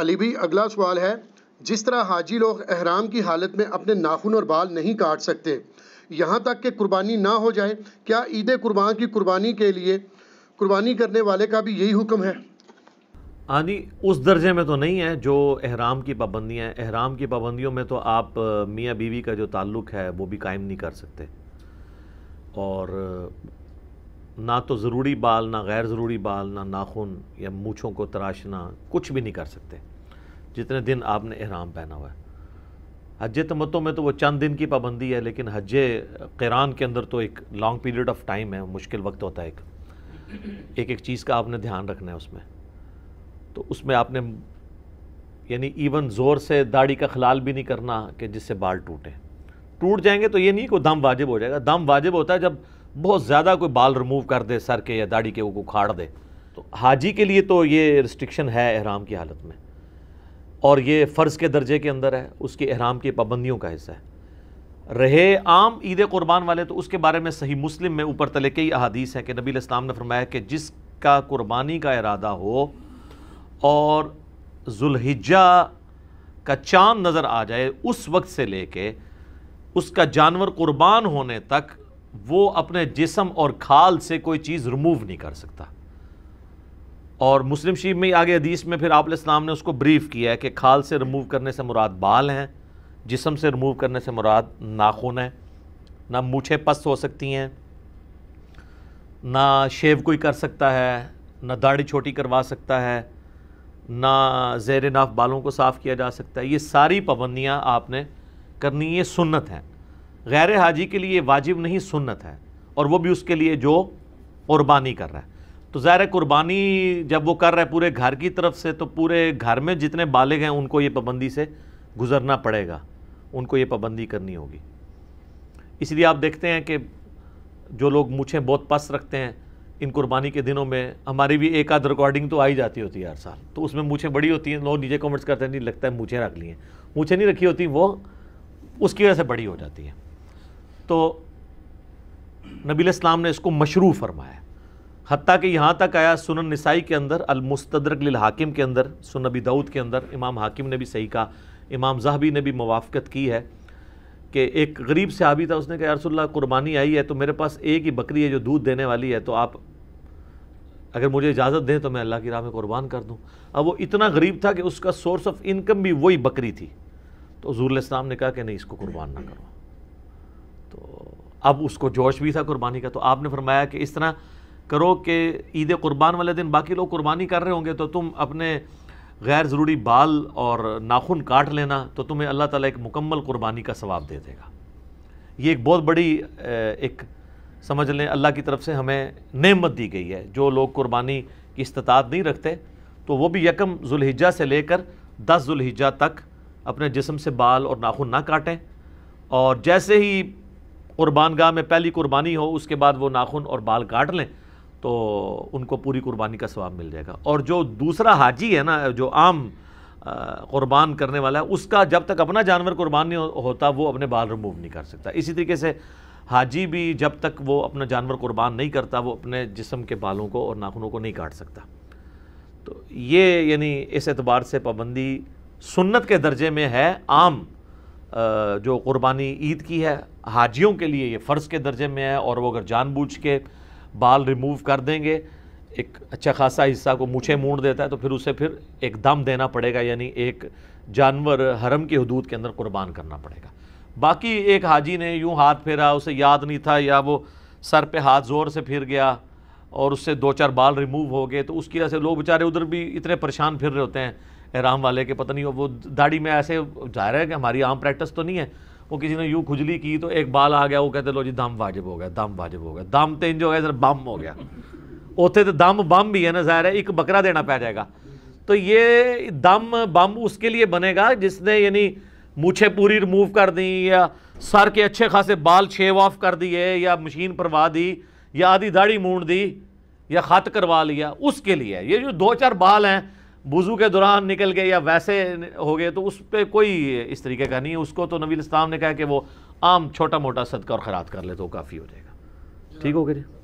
अली भी अगला सवाल है जिस तरह हाजी लोग अहराम की हालत में अपने नाखून और बाल नहीं काट सकते यहाँ तक कि कुर्बानी ना हो जाए क्या ईद कुर्बान की कुर्बानी के लिए कुर्बानी करने वाले का भी यही हुक्म है आनी उस दर्जे में तो नहीं है जो अहराम की पाबंदियाँ हैं अहराम की पाबंदियों में तो आप मियाँ बीवी का जो ताल्लुक़ है वो भी कायम नहीं कर सकते और ना तो ज़रूरी बाल ना गैर ज़रूरी बाल ना नाखून या मूछों को तराशना कुछ भी नहीं कर सकते जितने दिन आपने एहराम पहना हुआ है हज तमतों में तो वो चंद दिन की पाबंदी है लेकिन हज कैरान के अंदर तो एक लॉन्ग पीरियड ऑफ टाइम है मुश्किल वक्त होता है एक एक एक चीज़ का आपने ध्यान रखना है उसमें तो उसमें आपने यानी इवन ज़ोर से दाढ़ी का खलाल भी नहीं करना कि जिससे बाल टूटें टूट जाएंगे तो ये नहीं कि दम वाजिब हो जाएगा दम वाजिब होता है जब बहुत ज़्यादा कोई बाल रिमूव कर दे सर के या दाढ़ी के वो उखाड़ दे तो हाजी के लिए तो ये रिस्ट्रिक्शन है एहराम की हालत में और ये फ़र्ज़ के दर्जे के अंदर है उसके एहराम की पाबंदियों का हिस्सा है रहे आम ईद कुर्बान वाले तो उसके बारे में सही मुस्लिम में ऊपर तले कई अहादीस हैं कि नबी इस्लाम ने फरमाया कि जिसका कुर्बानी का इरादा हो और जुल्हिजा का चांद नज़र आ जाए उस वक्त से लेके उसका जानवर कुर्बान होने तक वो अपने जिसम और खाल से कोई चीज़ रिमूव नहीं कर सकता और मुस्लिम शरीफ में आगे हदीस में फिर आपने इस्लाम ने उसको ब्रीफ किया है कि खाल से रिमूव करने से मुराद बाल हैं जिसम से रिमूव करने से मुराद नाखून है ना मूछे पस् हो सकती हैं ना शेव कोई कर सकता है ना दाढ़ी छोटी करवा सकता है ना जेर नाफ बालों को साफ़ किया जा सकता है ये सारी पाबंदियाँ आपने करनी ये सुन्नत हैं गैर हाजी के लिए वाजिब नहीं सुन्नत है और वो भी उसके लिए जो कुर्बानी कर रहा है तो ज़ाहिर कुर्बानी जब वो कर रहा है पूरे घर की तरफ से तो पूरे घर में जितने बालिग हैं उनको ये पाबंदी से गुजरना पड़ेगा उनको ये पाबंदी करनी होगी इसलिए आप देखते हैं कि जो लोग मूछें बहुत पस रखते हैं इन कुर्बानी के दिनों में हमारी भी एक आध रिकॉर्डिंग तो आई जाती होती है हर साल तो उसमें मूछें बड़ी होती हैं लोग नीचे कमेंट्स करते हैं नहीं लगता है मूछें रख ली हैं नहीं रखी होती वो उसकी वजह से बड़ी हो जाती है तो नबी इस्लाम ने इसको मशरू फरमाया हती कि यहाँ तक आया सुन नसाई के अंदर अलमस्तर हाकिम के अंदर सुन नबी दाऊद के अंदर इमाम हाकिम ने भी सही कहा इमाम जहबी ने भी मुवाफ़त की है कि एक गरीब से सहाबी था उसने कहा रसोल्ला कुर्बानी आई है तो मेरे पास एक ही बकरी है जो दूध देने वाली है तो आप अगर मुझे इजाज़त दें तो मैं अल्लाह की राह में कुर्बान कर दूँ अब वो इतना गरीब था कि उसका सोर्स ऑफ इनकम भी वही बकरी थी तो हजूर इस्लाम ने कहा कि नहीं इसको क़ुरबान ना करो अब उसको जोश भी था कुर्बानी का तो आपने फरमाया कि इस तरह करो कि ईद कुर्बान वाले दिन बाकी लोग कुर्बानी कर रहे होंगे तो तुम अपने गैर ज़रूरी बाल और नाखून काट लेना तो तुम्हें अल्लाह ताला एक मुकम्मल कुर्बानी का सवाब दे देगा ये एक बहुत बड़ी एक समझ लें अल्लाह की तरफ से हमें नेमत दी गई है जो लोग कुर्बानी की इस्तात नहीं रखते तो वो भी यकम जुल्हिजा से लेकर दस जुल्हिजा तक अपने जिसम से बाल और नाखून ना काटें और जैसे ही कुर्बान गाह में पहली कुर्बानी हो उसके बाद वो नाखून और बाल काट लें तो उनको पूरी कुर्बानी का स्वाब मिल जाएगा और जो दूसरा हाजी है ना जो आम कुर्बान करने वाला है उसका जब तक अपना जानवर कुर्बान नहीं होता वो अपने बाल रिमूव नहीं कर सकता इसी तरीके से हाजी भी जब तक वो अपना जानवर कुर्बान नहीं करता वो अपने जिसम के बालों को और नाखूनों को नहीं काट सकता तो ये यानी इस एतबार से पाबंदी सुन्नत के दर्जे में है आम जो क़ुरबानी ईद की है हाजियों के लिए ये फ़र्ज़ के दर्जे में है और वो अगर जानबूझ के बाल रिमूव कर देंगे एक अच्छा खासा हिस्सा को मूछे मूड देता है तो फिर उसे फिर एक दम देना पड़ेगा यानी एक जानवर हरम की हदूद के अंदर कुर्बान करना पड़ेगा बाकी एक हाजी ने यूँ हाथ फेरा उसे याद नहीं था या वो सर पे हाथ ज़ोर से फिर गया और उससे दो चार बाल रिमूव हो गए तो उसकी वजह से लोग बेचारे उधर भी इतने परेशान फिर रहे होते हैं एहराम वाले के पता नहीं वो दाढ़ी में ऐसे जाहिर है कि हमारी आम प्रैक्टिस तो नहीं है वो किसी ने यूँ खुजली की तो एक बाल आ गया वो कहते लो जी दम वाजिब हो गया दम वाजिब हो गया दम तो इंज हो गया सर बम हो गया उत्थे तो दम बम भी है ना ज़ाहिर है एक बकरा देना पै जाएगा तो ये दम बम उसके लिए बनेगा जिसने यानी मूछे पूरी रिमूव कर दी या सर के अच्छे खासे बाल शेव ऑफ कर दिए या मशीन परवा दी या आधी दाढ़ी मूड दी या खत करवा लिया उसके लिए ये जो दो चार बाल हैं वज़ू के दौरान निकल गए या वैसे हो गए तो उस पर कोई इस तरीके का नहीं है उसको तो नबी इस्लाम ने कहा कि वो आम छोटा मोटा सदका और ख़रात कर ले तो काफ़ी हो जाएगा ठीक हो गया जी